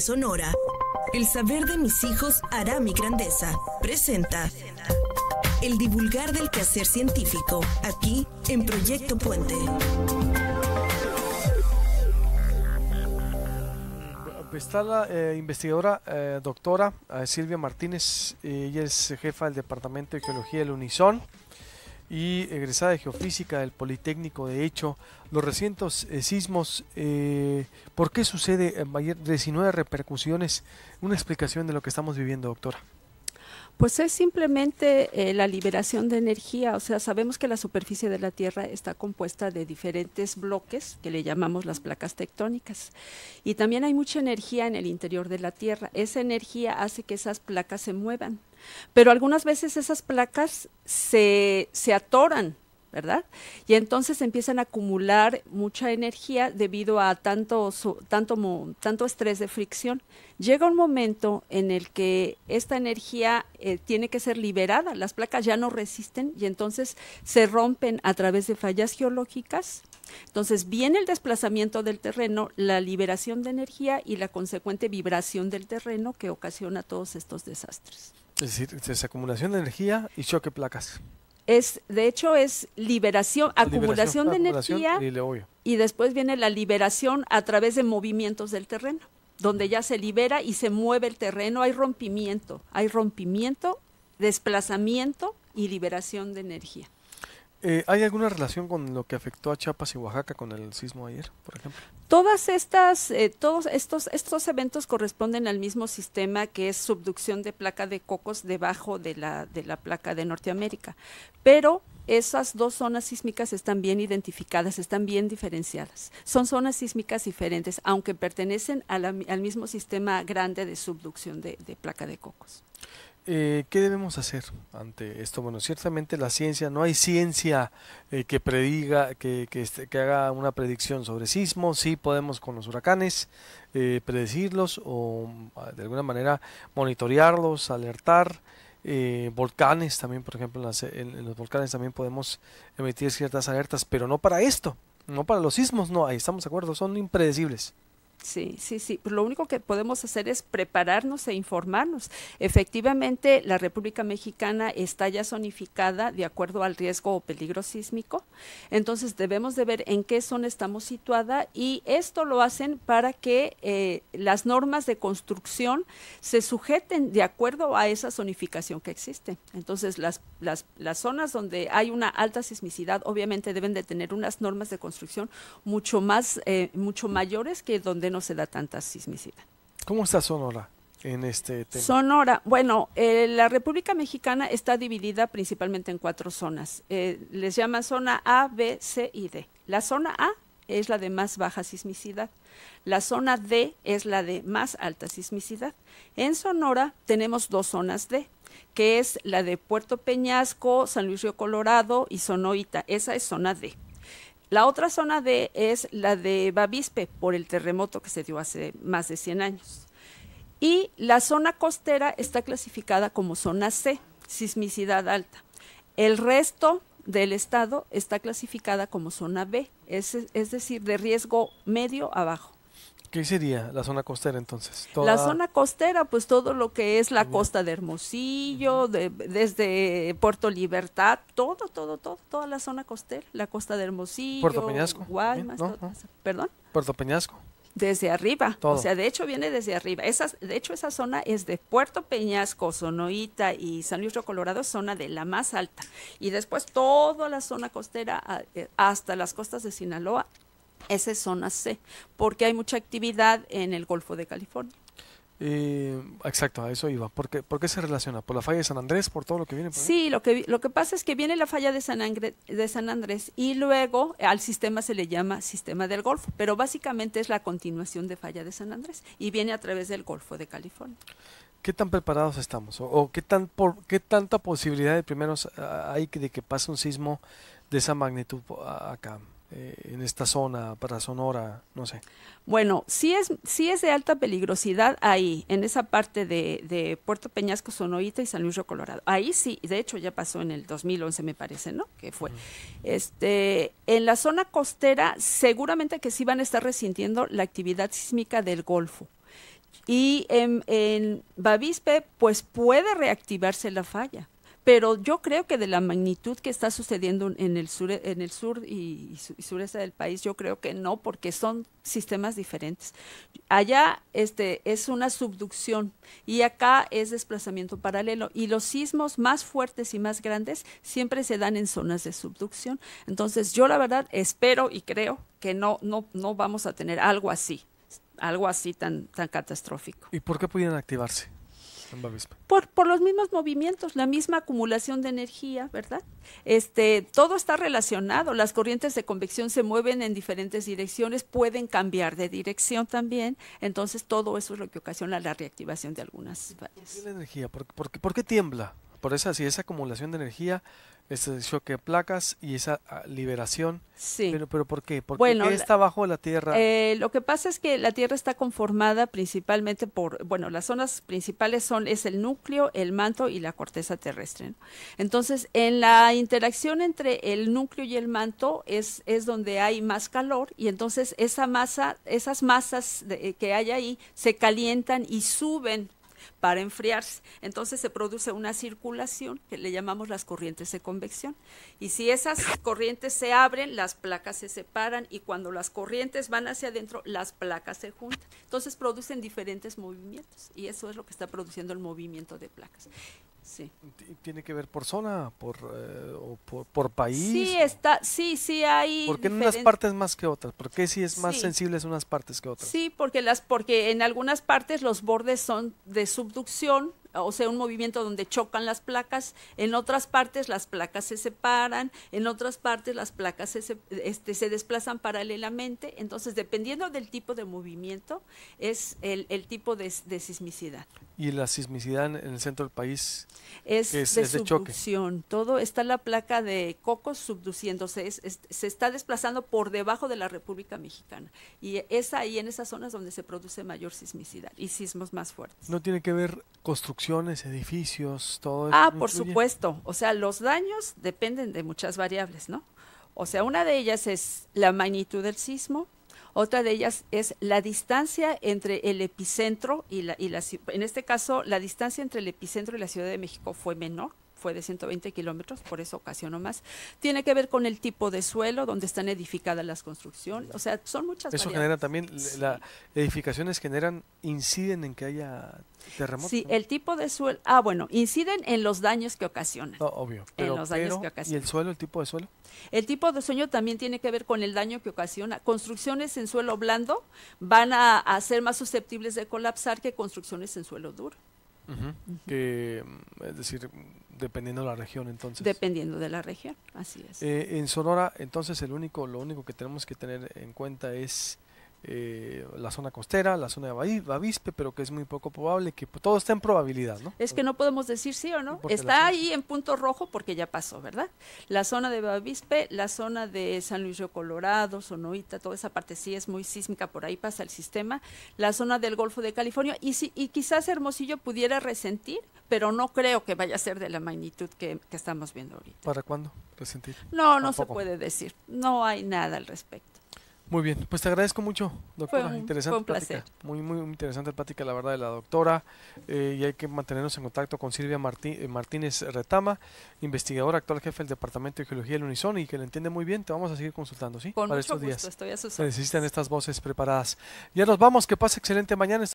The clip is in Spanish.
Sonora. El saber de mis hijos hará mi grandeza. Presenta el divulgar del quehacer científico, aquí en Proyecto Puente. Está la eh, investigadora eh, doctora eh, Silvia Martínez, ella es jefa del Departamento de Geología del Unison y egresada de Geofísica del Politécnico. De hecho, los recientes eh, sismos, eh, ¿por qué sucede en 19 repercusiones? Una explicación de lo que estamos viviendo, doctora. Pues es simplemente eh, la liberación de energía, o sea, sabemos que la superficie de la Tierra está compuesta de diferentes bloques que le llamamos las placas tectónicas. Y también hay mucha energía en el interior de la Tierra. Esa energía hace que esas placas se muevan, pero algunas veces esas placas se, se atoran ¿verdad? Y entonces empiezan a acumular mucha energía debido a tanto, tanto, tanto estrés de fricción. Llega un momento en el que esta energía eh, tiene que ser liberada, las placas ya no resisten y entonces se rompen a través de fallas geológicas. Entonces viene el desplazamiento del terreno, la liberación de energía y la consecuente vibración del terreno que ocasiona todos estos desastres. Es decir, desacumulación de energía y choque placas es, de hecho, es liberación, acumulación, de energía y después viene la liberación a través de movimientos del terreno, donde ya se libera y se mueve el terreno, hay rompimiento, hay rompimiento, desplazamiento y liberación de energía. Eh, ¿Hay alguna relación con lo que afectó a Chiapas y Oaxaca con el sismo ayer, por ejemplo? Todas estas, eh, todos estos, estos eventos corresponden al mismo sistema que es subducción de placa de cocos debajo de la, de la placa de Norteamérica. Pero esas dos zonas sísmicas están bien identificadas, están bien diferenciadas. Son zonas sísmicas diferentes, aunque pertenecen al mismo sistema grande de subducción de, de placa de cocos. Eh, ¿qué debemos hacer ante esto? Bueno, ciertamente la ciencia, no hay ciencia eh, que prediga, este, que, haga una predicción sobre sismos, sí podemos con los huracanes eh, predecirlos o ah, de alguna manera monitorearlos, alertar. volcanes también, por ejemplo, en los volcanes también podemos emitir ciertas alertas, pero no para esto, no para los sismos, no, ahí estamos de acuerdo, son impredecibles. Sí, sí, sí. Pues lo único que podemos hacer es prepararnos e informarnos. Efectivamente, la República Mexicana está ya zonificada de acuerdo al riesgo o peligro sísmico. Entonces, debemos de ver en qué zona estamos situada y esto lo hacen para que eh, las normas de construcción se sujeten de acuerdo a esa zonificación que existe. Entonces, las, las, zonas donde hay una alta sismicidad, obviamente deben de tener unas normas de construcción mucho más, eh, mucho mayores que donde no se da tanta sismicidad. ¿Cómo está Sonora? En este tema? Sonora, bueno, eh, la República Mexicana está dividida principalmente en cuatro zonas. Eh, les llaman zona A, B, C y D. La zona A es la de más baja sismicidad. La zona D es la de más alta sismicidad. En Sonora tenemos dos zonas D, que es la de Puerto Peñasco, San Luis Río Colorado y Sonoita. Esa es zona D. La otra zona D es la de Bavispe, por el terremoto que se dio hace más de 100 años. Y la zona costera está clasificada como zona C, sismicidad alta. El resto del estado está clasificada como zona B, es, es decir, de riesgo medio abajo. ¿Qué sería la zona costera entonces? La zona costera, pues todo lo que es la costa de Hermosillo, desde Puerto Libertad, todo, todo, todo, toda la zona costera, la costa de Hermosillo, Puerto Peñasco, Guaymas, perdón. Puerto Peñasco. Desde arriba, o sea, de hecho viene desde arriba. Esas, de hecho, esa zona es de Puerto Peñasco, Sonoita y San Luis Río Colorado, zona de la más alta. Y después toda la zona costera eh, hasta las costas de Sinaloa esa es zona C, porque hay mucha actividad en el Golfo de California. Eh, exacto, a eso iba. ¿Por qué, se relaciona? ¿Por la falla de San Andrés? ¿Por todo lo que viene? sí, lo que, lo que pasa es que viene la falla de San, de San Andrés y luego al sistema se le llama sistema del Golfo, pero básicamente es la continuación de falla de San Andrés y viene a través del Golfo de California. ¿Qué tan preparados estamos? ¿O, qué, tan qué tanta posibilidad de primeros ah, hay de que pase un sismo de esa magnitud ah, acá? Eh, en esta zona para Sonora, no sé. Bueno, sí es, sí es de alta peligrosidad ahí, en esa parte de, Puerto Peñasco, Sonoita y San Luis Río Colorado. Ahí sí, de hecho ya pasó en el 2011 me parece, ¿no? Que fue. Este, en la zona costera seguramente que sí van a estar resintiendo la actividad sísmica del Golfo. Y en, en Bavispe, pues puede reactivarse la falla pero yo creo que de la magnitud que está sucediendo en el sur, en el sur y, sureste del país, yo creo que no, porque son sistemas diferentes. Allá este, es una subducción y acá es desplazamiento paralelo. Y los sismos más fuertes y más grandes siempre se dan en zonas de subducción. Entonces yo la verdad espero y creo que no, no, no vamos a tener algo así, algo así tan, tan catastrófico. ¿Y por qué pudieran activarse? Por, por los mismos movimientos, la misma acumulación de energía, ¿verdad? Este, todo está relacionado, las corrientes de convección se mueven en diferentes direcciones, pueden cambiar de dirección también, entonces todo eso es lo que ocasiona la reactivación de algunas fallas. ¿Por la energía? ¿Por, por, qué tiembla? Por esa, si esa acumulación de energía ese choque de placas y esa ah, liberación. Sí. Pero, pero ¿por qué? ¿Por bueno, qué está bajo la Tierra? Eh, lo que pasa es que la Tierra está conformada principalmente por, bueno, las zonas principales son es el núcleo, el manto y la corteza terrestre. Entonces, en la interacción entre el núcleo y el manto es, es donde hay más calor y entonces esa masa, esas masas eh, que hay ahí se calientan y suben para enfriarse. Entonces se produce una circulación que le llamamos las corrientes de convección. Y si esas corrientes se abren, las placas se separan y cuando las corrientes van hacia adentro, las placas se juntan. Entonces producen diferentes movimientos y eso es lo que está produciendo el movimiento de placas. Sí. ¿Tiene que ver por zona por, eh, o por, país? Sí, está, sí, sí hay... ¿Por qué en unas partes más que otras? ¿Por qué si es más sensible en unas partes que otras? Sí, porque, las, porque en algunas partes los bordes son de subducción o sea, un movimiento donde chocan las placas, en otras partes las placas se separan, en otras partes las placas se, este, se desplazan paralelamente, entonces dependiendo del tipo de movimiento es el, tipo de, sismicidad. ¿Y la sismicidad en el centro del país? Es, de, subducción, todo está la placa de cocos subduciéndose, se está desplazando por debajo de la República Mexicana y es ahí en esas zonas donde se produce mayor sismicidad y sismos más fuertes. ¿No tiene que ver construcción? construcciones, edificios, todo eso. Ah, por supuesto. O sea, los daños dependen de muchas variables, ¿no? O sea, una de ellas es la magnitud del sismo, otra de ellas es la distancia entre el epicentro y la, y la en este caso, la distancia entre el epicentro y la Ciudad de México fue menor, fue de 120 kilómetros, por eso ocasionó más. Tiene que ver con el tipo de suelo donde están edificadas las construcciones, o sea, son muchas Eso genera también, las edificaciones generan, inciden en que haya terremotos. Sí, el tipo de suelo, ah, bueno, inciden en los daños que ocasionan. obvio. en los daños que ¿Y el suelo, el tipo de suelo? El tipo de sueño también tiene que ver con el daño que ocasiona. Construcciones en suelo blando van a ser más susceptibles de colapsar que construcciones en suelo duro. Que, mm, es decir, dependiendo de la región, entonces. Dependiendo de la región, así es. Eh, en Sonora, entonces, el único, lo único que tenemos que tener en cuenta es eh, la zona costera, la zona de Bavispe, pero que es muy poco probable, que todo esté en probabilidad, ¿no? Es que no podemos decir sí o no. está ahí en punto rojo porque ya pasó, ¿verdad? La zona de Bavispe, la zona de San Luis Río Colorado, Sonoita, toda esa parte sí es muy sísmica, por ahí pasa el sistema. La zona del Golfo de California, y, si, y quizás Hermosillo pudiera resentir, pero no creo que vaya a ser de la magnitud que, estamos viendo ahorita. ¿Para cuándo resentir? No, no se puede decir. No hay nada al respecto. Muy bien, pues te agradezco mucho, doctora. interesante Placer. Muy, muy interesante plática, la verdad, de la doctora. Eh, y hay que mantenernos en contacto con Silvia eh, Martínez Retama, investigadora, actual jefe del Departamento de Geología del Unison y que la entiende muy bien. Te vamos a seguir consultando, ¿sí? Con Para mucho estos días. Gusto, estoy a necesitan estas voces preparadas. Ya nos vamos, que pase excelente mañana.